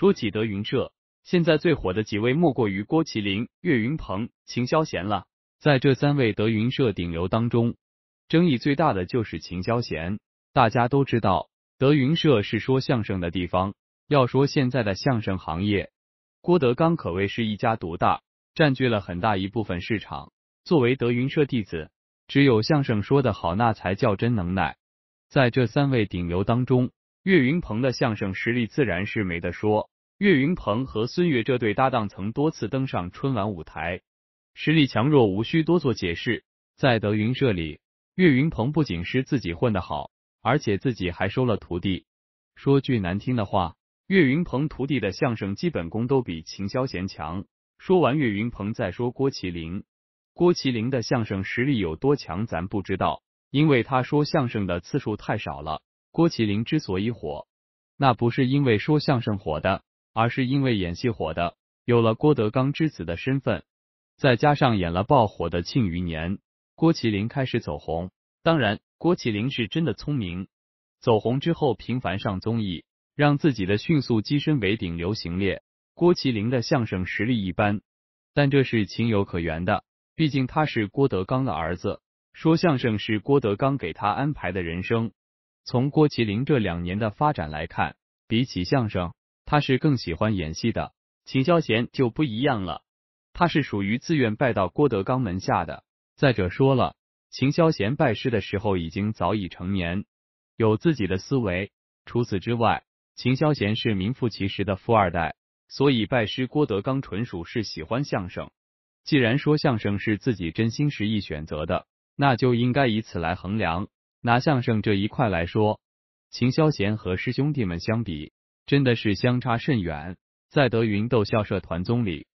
说起德云社，现在最火的几位莫过于郭麒麟、岳云鹏、秦霄贤了。在这三位德云社顶流当中，争议最大的就是秦霄贤。大家都知道，德云社是说相声的地方。要说现在的相声行业，郭德纲可谓是一家独大，占据了很大一部分市场。作为德云社弟子，只有相声说的好，那才叫真能耐。在这三位顶流当中，岳云鹏的相声实力自然是没得说。岳云鹏和孙越这对搭档曾多次登上春晚舞台，实力强弱无需多做解释。在德云社里，岳云鹏不仅是自己混得好，而且自己还收了徒弟。说句难听的话，岳云鹏徒弟的相声基本功都比秦霄贤强。说完岳云鹏再说郭麒麟，郭麒麟的相声实力有多强咱不知道，因为他说相声的次数太少了。郭麒麟之所以火，那不是因为说相声火的，而是因为演戏火的。有了郭德纲之子的身份，再加上演了爆火的《庆余年》，郭麒麟开始走红。当然，郭麒麟是真的聪明。走红之后，频繁上综艺，让自己的迅速跻身为顶流行列。郭麒麟的相声实力一般，但这是情有可原的，毕竟他是郭德纲的儿子，说相声是郭德纲给他安排的人生。从郭麒麟这两年的发展来看，比起相声，他是更喜欢演戏的。秦霄贤就不一样了，他是属于自愿拜到郭德纲门下的。再者说了，秦霄贤拜师的时候已经早已成年，有自己的思维。除此之外，秦霄贤是名副其实的富二代，所以拜师郭德纲纯属是喜欢相声。既然说相声是自己真心实意选择的，那就应该以此来衡量。拿相声这一块来说，秦霄贤和师兄弟们相比，真的是相差甚远。在德云逗笑社团综里，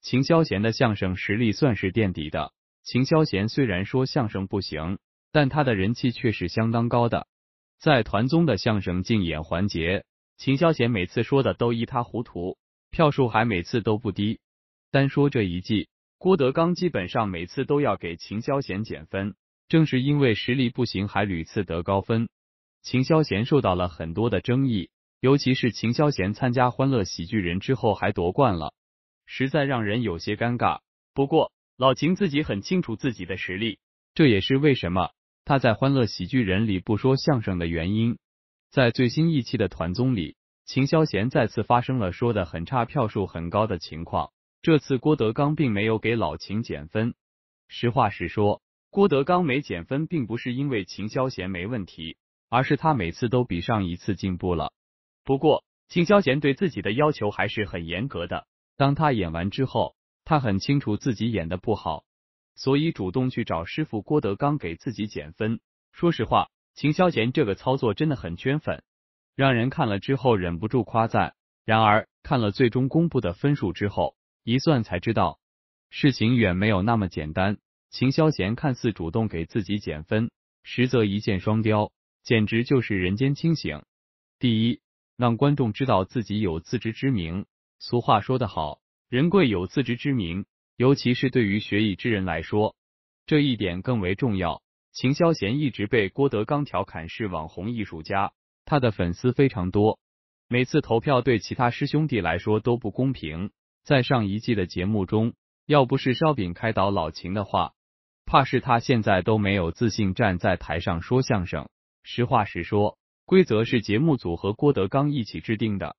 秦霄贤的相声实力算是垫底的。秦霄贤虽然说相声不行，但他的人气却是相当高的。在团综的相声竞演环节，秦霄贤每次说的都一塌糊涂，票数还每次都不低。单说这一季，郭德纲基本上每次都要给秦霄贤减分。正是因为实力不行，还屡次得高分，秦霄贤受到了很多的争议。尤其是秦霄贤参加《欢乐喜剧人》之后还夺冠了，实在让人有些尴尬。不过老秦自己很清楚自己的实力，这也是为什么他在《欢乐喜剧人》里不说相声的原因。在最新一期的团综里，秦霄贤再次发生了说的很差、票数很高的情况。这次郭德纲并没有给老秦减分。实话实说。郭德纲没减分，并不是因为秦霄贤没问题，而是他每次都比上一次进步了。不过，秦霄贤对自己的要求还是很严格的。当他演完之后，他很清楚自己演的不好，所以主动去找师傅郭德纲给自己减分。说实话，秦霄贤这个操作真的很圈粉，让人看了之后忍不住夸赞。然而，看了最终公布的分数之后，一算才知道，事情远没有那么简单。秦霄贤看似主动给自己减分，实则一箭双雕，简直就是人间清醒。第一，让观众知道自己有自知之明。俗话说得好，人贵有自知之明，尤其是对于学艺之人来说，这一点更为重要。秦霄贤一直被郭德纲调侃是网红艺术家，他的粉丝非常多，每次投票对其他师兄弟来说都不公平。在上一季的节目中，要不是烧饼开导老秦的话，怕是他现在都没有自信站在台上说相声。实话实说，规则是节目组和郭德纲一起制定的。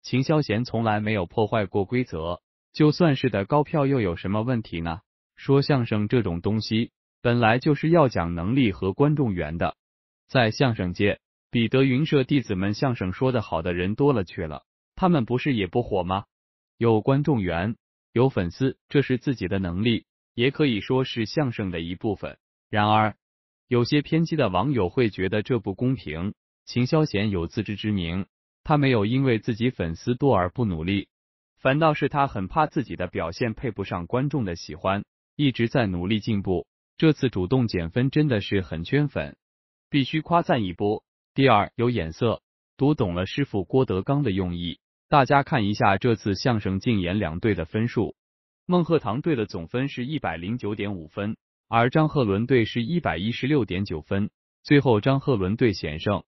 秦霄贤从来没有破坏过规则，就算是的高票又有什么问题呢？说相声这种东西本来就是要讲能力和观众缘的。在相声界，比德云社弟子们相声说的好的人多了去了，他们不是也不火吗？有观众缘，有粉丝，这是自己的能力。也可以说是相声的一部分。然而，有些偏激的网友会觉得这不公平。秦霄贤有自知之明，他没有因为自己粉丝多而不努力，反倒是他很怕自己的表现配不上观众的喜欢，一直在努力进步。这次主动减分真的是很圈粉，必须夸赞一波。第二，有眼色，读懂了师傅郭德纲的用意。大家看一下这次相声竞演两队的分数。孟鹤堂队的总分是一百零九点五分，而张鹤伦队是一百一十六点九分，最后张鹤伦队险胜。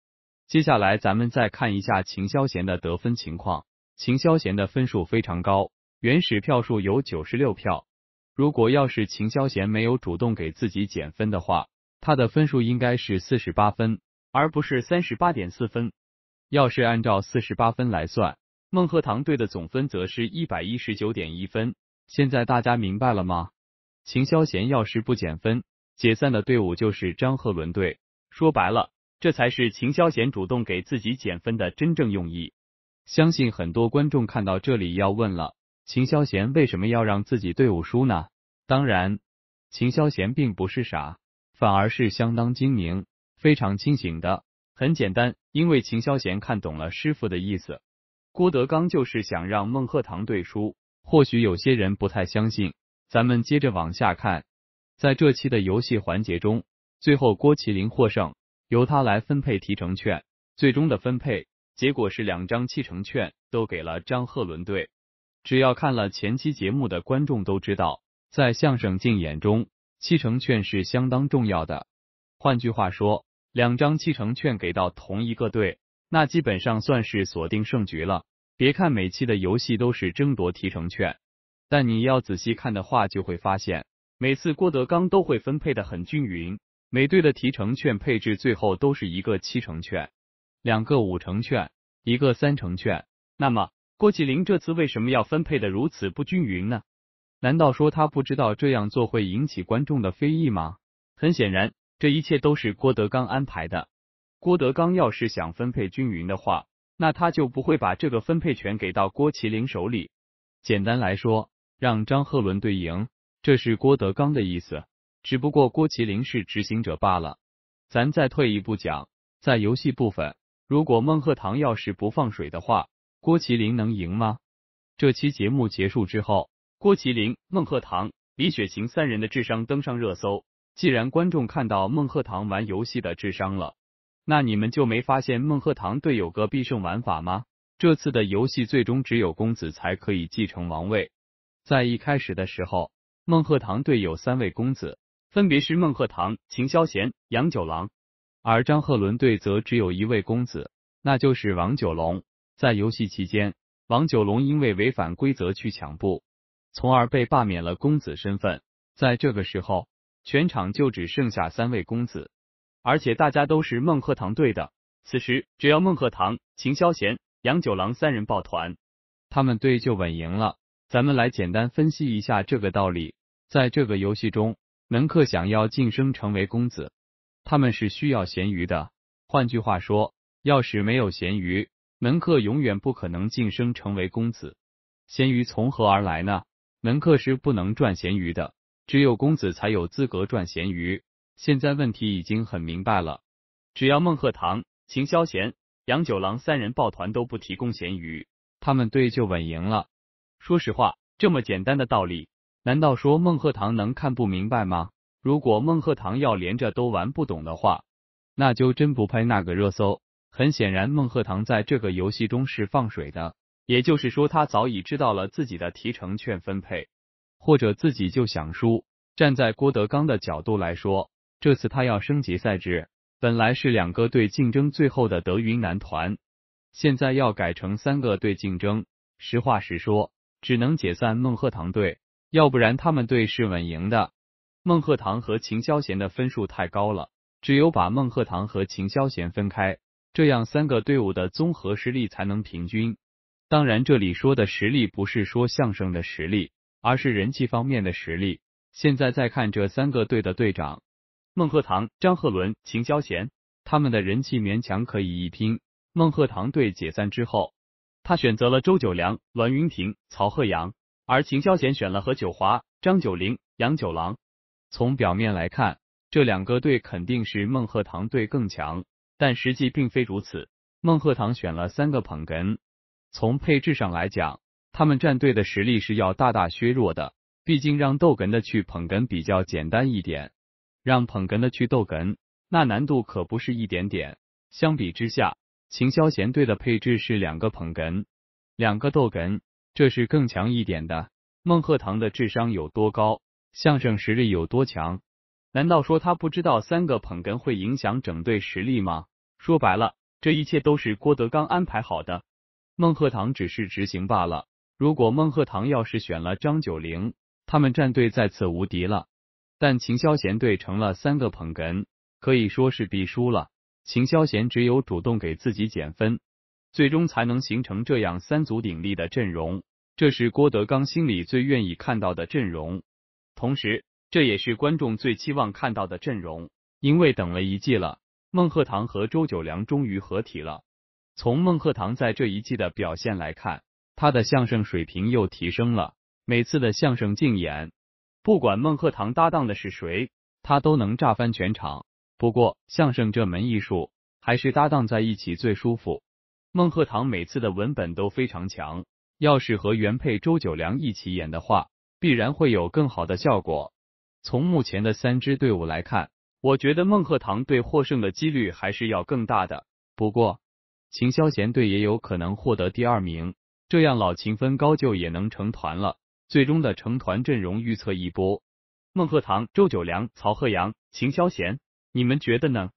接下来咱们再看一下秦霄贤的得分情况，秦霄贤的分数非常高，原始票数有九十六票。如果要是秦霄贤没有主动给自己减分的话，他的分数应该是四十八分，而不是三十八点四分。要是按照四十八分来算，孟鹤堂队的总分则是一百一十九点一分。现在大家明白了吗？秦霄贤要是不减分，解散的队伍就是张鹤伦队。说白了，这才是秦霄贤主动给自己减分的真正用意。相信很多观众看到这里要问了：秦霄贤为什么要让自己队伍输呢？当然，秦霄贤并不是傻，反而是相当精明、非常清醒的。很简单，因为秦霄贤看懂了师傅的意思，郭德纲就是想让孟鹤堂队输。或许有些人不太相信，咱们接着往下看。在这期的游戏环节中，最后郭麒麟获胜，由他来分配提成券。最终的分配结果是两张七成券都给了张鹤伦队。只要看了前期节目的观众都知道，在相声竞演中，七成券是相当重要的。换句话说，两张七成券给到同一个队，那基本上算是锁定胜局了。别看每期的游戏都是争夺提成券，但你要仔细看的话，就会发现每次郭德纲都会分配的很均匀，每队的提成券配置最后都是一个七成券，两个五成券，一个三成券。那么郭麒麟这次为什么要分配的如此不均匀呢？难道说他不知道这样做会引起观众的非议吗？很显然，这一切都是郭德纲安排的。郭德纲要是想分配均匀的话。那他就不会把这个分配权给到郭麒麟手里。简单来说，让张鹤伦对赢，这是郭德纲的意思，只不过郭麒麟是执行者罢了。咱再退一步讲，在游戏部分，如果孟鹤堂要是不放水的话，郭麒麟能赢吗？这期节目结束之后，郭麒麟、孟鹤堂、李雪琴三人的智商登上热搜。既然观众看到孟鹤堂玩游戏的智商了。那你们就没发现孟鹤堂队有个必胜玩法吗？这次的游戏最终只有公子才可以继承王位。在一开始的时候，孟鹤堂队有三位公子，分别是孟鹤堂、秦霄贤、杨九郎；而张鹤伦队则只有一位公子，那就是王九龙。在游戏期间，王九龙因为违反规则去抢布，从而被罢免了公子身份。在这个时候，全场就只剩下三位公子。而且大家都是孟鹤堂队的，此时只要孟鹤堂、秦霄贤、杨九郎三人抱团，他们队就稳赢了。咱们来简单分析一下这个道理。在这个游戏中，门客想要晋升成为公子，他们是需要咸鱼的。换句话说，要是没有咸鱼，门客永远不可能晋升成为公子。咸鱼从何而来呢？门客是不能赚咸鱼的，只有公子才有资格赚咸鱼。现在问题已经很明白了，只要孟鹤堂、秦霄贤、杨九郎三人抱团都不提供咸鱼，他们队就稳赢了。说实话，这么简单的道理，难道说孟鹤堂能看不明白吗？如果孟鹤堂要连着都玩不懂的话，那就真不拍那个热搜。很显然，孟鹤堂在这个游戏中是放水的，也就是说，他早已知道了自己的提成券分配，或者自己就想输。站在郭德纲的角度来说。这次他要升级赛制，本来是两个队竞争最后的德云男团，现在要改成三个队竞争。实话实说，只能解散孟鹤堂队，要不然他们队是稳赢的。孟鹤堂和秦霄贤的分数太高了，只有把孟鹤堂和秦霄贤分开，这样三个队伍的综合实力才能平均。当然，这里说的实力不是说相声的实力，而是人气方面的实力。现在再看这三个队的队长。孟鹤堂、张鹤伦、秦霄贤，他们的人气勉强可以一拼。孟鹤堂队解散之后，他选择了周九良、栾云平、曹鹤阳，而秦霄贤选了何九华、张九龄、杨九郎。从表面来看，这两个队肯定是孟鹤堂队更强，但实际并非如此。孟鹤堂选了三个捧哏，从配置上来讲，他们战队的实力是要大大削弱的。毕竟让逗哏的去捧哏比较简单一点。让捧哏的去逗哏，那难度可不是一点点。相比之下，秦霄贤队的配置是两个捧哏，两个逗哏，这是更强一点的。孟鹤堂的智商有多高，相声实力有多强？难道说他不知道三个捧哏会影响整队实力吗？说白了，这一切都是郭德纲安排好的，孟鹤堂只是执行罢了。如果孟鹤堂要是选了张九龄，他们战队再次无敌了。但秦霄贤队成了三个捧哏，可以说是必输了。秦霄贤只有主动给自己减分，最终才能形成这样三足鼎立的阵容。这是郭德纲心里最愿意看到的阵容，同时这也是观众最期望看到的阵容。因为等了一季了，孟鹤堂和周九良终于合体了。从孟鹤堂在这一季的表现来看，他的相声水平又提升了。每次的相声竞演。不管孟鹤堂搭档的是谁，他都能炸翻全场。不过，相声这门艺术还是搭档在一起最舒服。孟鹤堂每次的文本都非常强，要是和原配周九良一起演的话，必然会有更好的效果。从目前的三支队伍来看，我觉得孟鹤堂队获胜的几率还是要更大的。不过，秦霄贤队也有可能获得第二名，这样老秦分高就也能成团了。最终的成团阵容预测一波：孟鹤堂、周九良、曹鹤阳、秦霄贤，你们觉得呢？